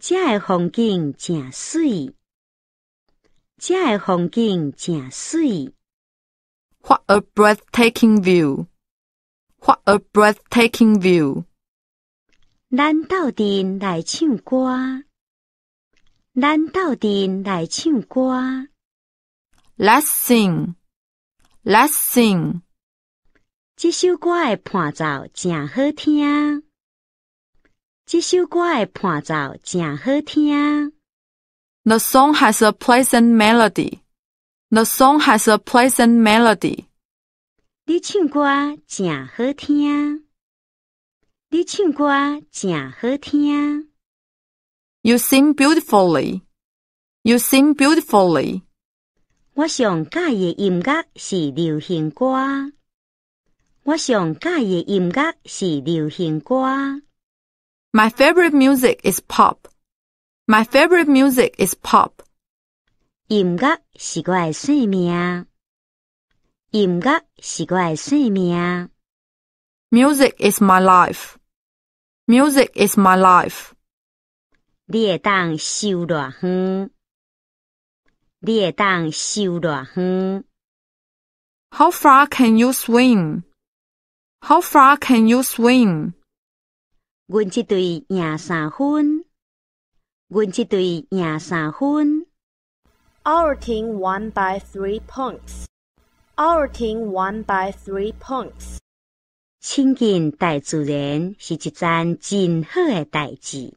遮这风景真遮这风景真水。What a breathtaking view! What a breathtaking view! 拈斗阵来唱歌，咱斗阵来唱歌。Let's sing, let's sing。这首歌的伴奏真好听。这首歌的伴奏真好听。The song has a pleasant melody. The song has a pleasant melody. 你唱歌真好听。你唱歌真好听。You sing beautifully. You sing beautifully. 我上喜欢的音乐是流行歌。我上喜欢的音乐是流行歌。My favorite music is pop. My favorite music is Music is my life. Music is my life. 你会当收偌远？你会当收偌远？How far can you swim? How far can you swim? 阮即队赢三分，阮即队赢三分。Our team won by three points. Our team won by three points. 亲近大自然是一件真好诶代志。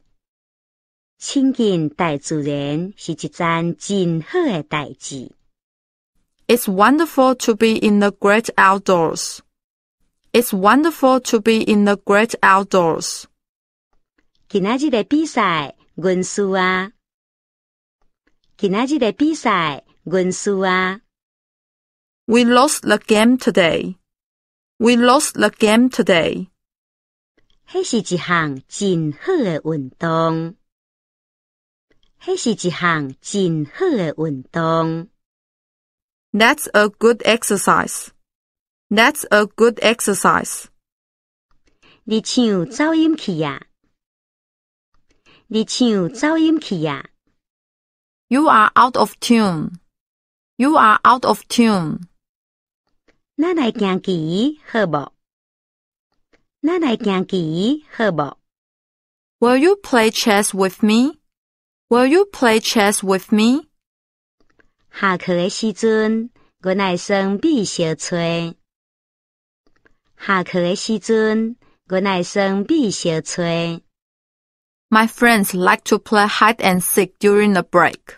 亲近大自然是一件真好诶代志。It's wonderful to be in the great outdoors. It's wonderful to be in the great outdoors. 今仔日的比赛运输啊！今仔日的比赛运输啊！We lost the game today. We lost the game today. 迄是一项真好的运动。迄是一项真好的运动。That's a good exercise. That's a good exercise. 你唱走音去啊！你唱噪音去呀！You are out of tune. You are out of tune. 哪来讲机？何宝？哪来讲机？何不 w i l l you play chess with me? Will you play chess with me? 下课的时阵，我来生必小翠。下课的时阵，我来生必小翠。My friends like to play hide and seek during the break.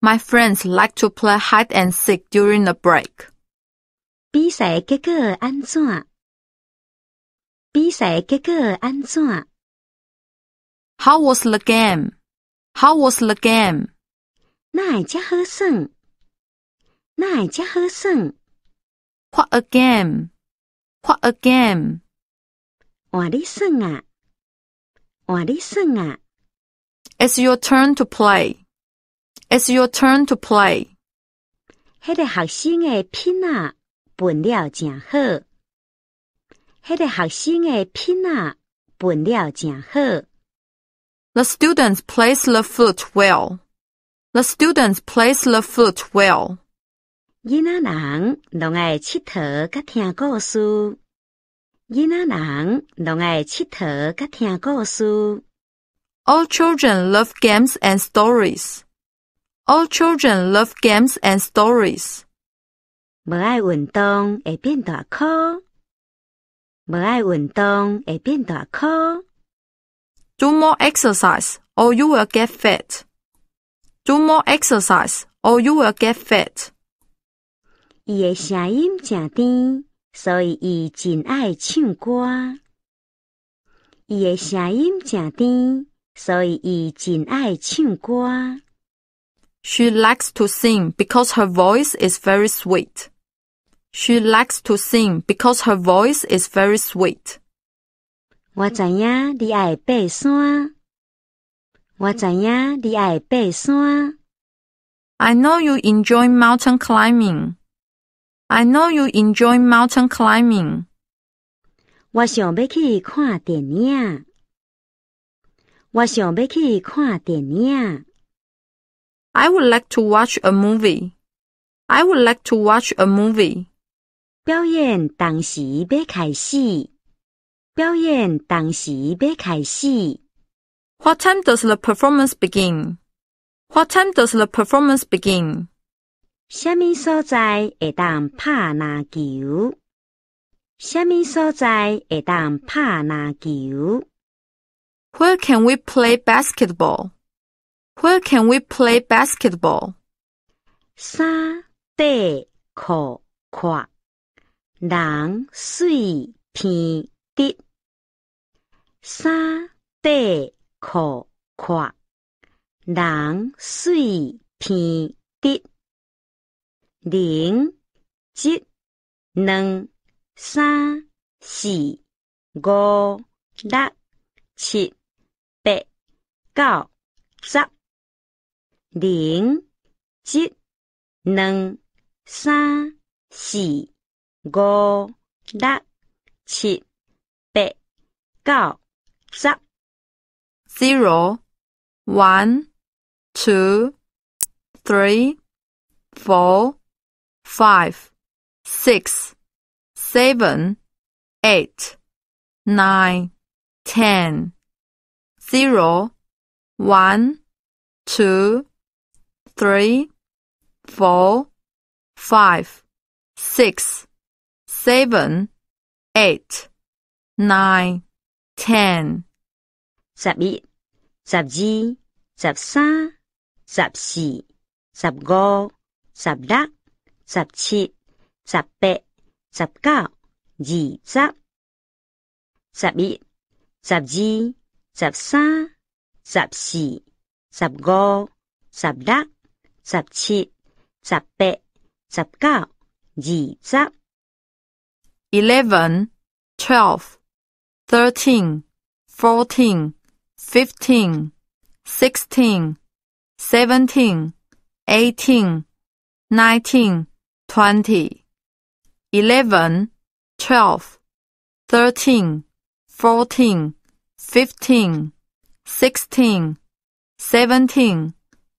My friends like to play hide and seek during the break. 比赛结果安怎？比赛结果安怎？How was the game? How was the game? 那会遮好耍？那会遮好耍？What a game! What a game! 换你耍啊！ 어리승아. It's your turn to play. It's your turn to play. 迄个学生的拼啊，分了真好。迄个学生的拼啊，分了真好。The students plays the flute well. The students plays the flute well. 囡仔人拢爱佚佗甲听故事。伊那人拢爱佚佗甲听故事。All children love games and stories. All children love games and stories. 无爱运动会变大颗。无爱运动会变大颗。Do more exercise, or you will get f a t Do more exercise, or you will get f a t 伊个声音真甜。所以伊真爱唱歌，伊诶声音正甜。所以伊真爱唱歌。She likes to sing because her voice is very sweet. She likes to sing because her voice is very sweet. 我知影你爱爬山，我知影你爱爬山。I know you enjoy mountain climbing. I know you enjoy mountain climbing. 我想要去看电影。我想要去看电影。I would like to watch a movie. I would like to watch a movie. 表演当时要开始。表演当时要开始。What time does the performance begin? What time does the performance begin? 下面所在会当打篮球。下面所在会当打篮球。Where can we play basketball? Where can we play basketball? 三、地、阔、阔、人、水、平、地。三、地、阔、阔、人、水、平、地。零、一、二、三、四、五、六、七、八、九、十。零、一、二、三、四、五、六、七、八、九、十。Zero, one, two, three, four. five, six, seven, eight, nine, ten, zero, one, two, three, four, five, six, seven, eight, nine, ten. 十一、十二、十三、十四、十五、十六。十七、十八、十九、二十、十一、十二、十三、十四、十五、十六、十七、十八、十九、二十。Eleven, twelve, thirteen, fourteen, fifteen, sixteen, seventeen, eighteen, nineteen. twenty, eleven, twelve, thirteen, fourteen, fifteen, sixteen, seventeen,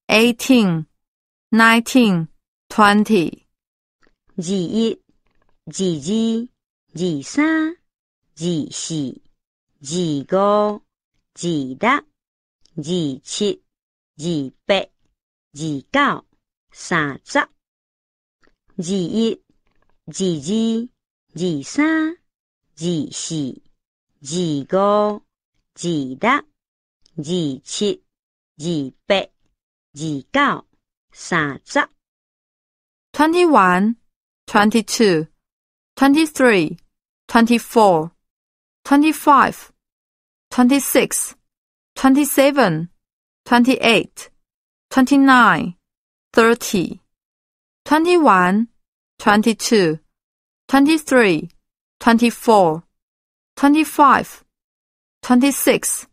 eighteen, nineteen, twenty. 二一、二二、二三、二四、二五、二六、二七、二八、二九、三十。二一、二二、二三、二四、二五、二六、二七、二八、二九、三十。Twenty one, twenty two, twenty three, twenty four, twenty five, twenty six, twenty seven, twenty eight, twenty nine, thirty. 21, 22, 23, 24, 25, 26,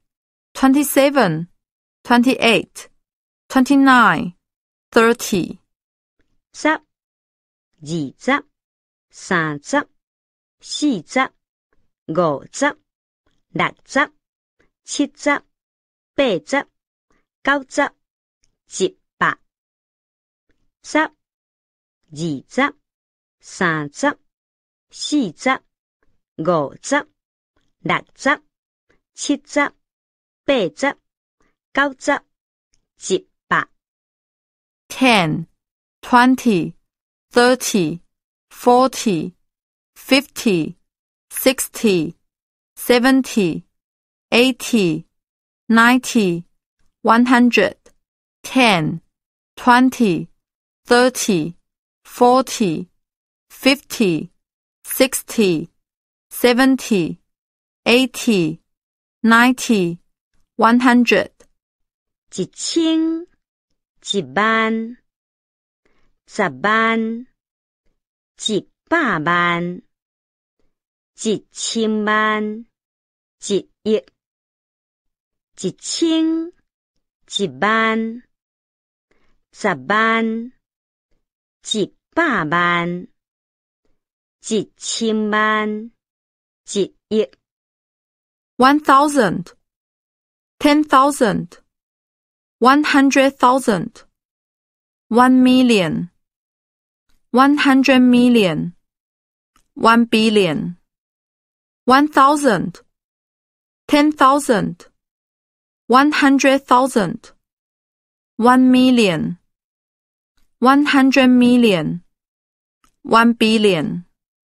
27, 28, 29, 30. 十、二十、三十、四十、五十、六十、七十、八十、九十、一百。十。二十、三十、四十、五十、六十、七十、八十、九十、一百。Ten, twenty, thirty, forty, fifty, sixty, seventy, eighty, ninety, one hundred. Ten, twenty, thirty. Forty, fifty, sixty, seventy, eighty, ninety, one hundred. 几千、几班、十班、几百万、几千万、几亿、几千、几班、十班、几。百萬、一千萬、一億。One thousand, ten thousand, one hundred thousand, one million, one hundred million, one billion, one thousand, ten thousand, one hundred thousand, one million. 100 million, 1 billion.